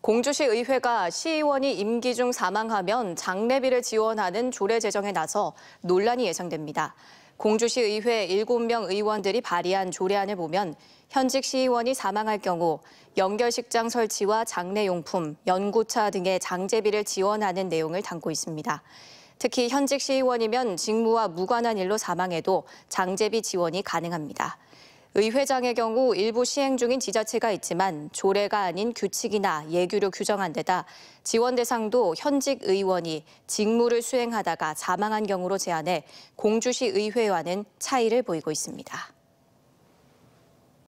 공주시 의회가 시의원이 임기 중 사망하면 장례비를 지원하는 조례 제정에 나서 논란이 예상됩니다. 공주시 의회 7명 의원들이 발의한 조례안을 보면 현직 시의원이 사망할 경우 연결식장 설치와 장례용품, 연구차 등의 장제비를 지원하는 내용을 담고 있습니다. 특히 현직 시의원이면 직무와 무관한 일로 사망해도 장제비 지원이 가능합니다. 의회장의 경우 일부 시행 중인 지자체가 있지만 조례가 아닌 규칙이나 예규로 규정한 데다 지원 대상도 현직 의원이 직무를 수행하다가 사망한 경우로 제한해 공주시 의회와는 차이를 보이고 있습니다.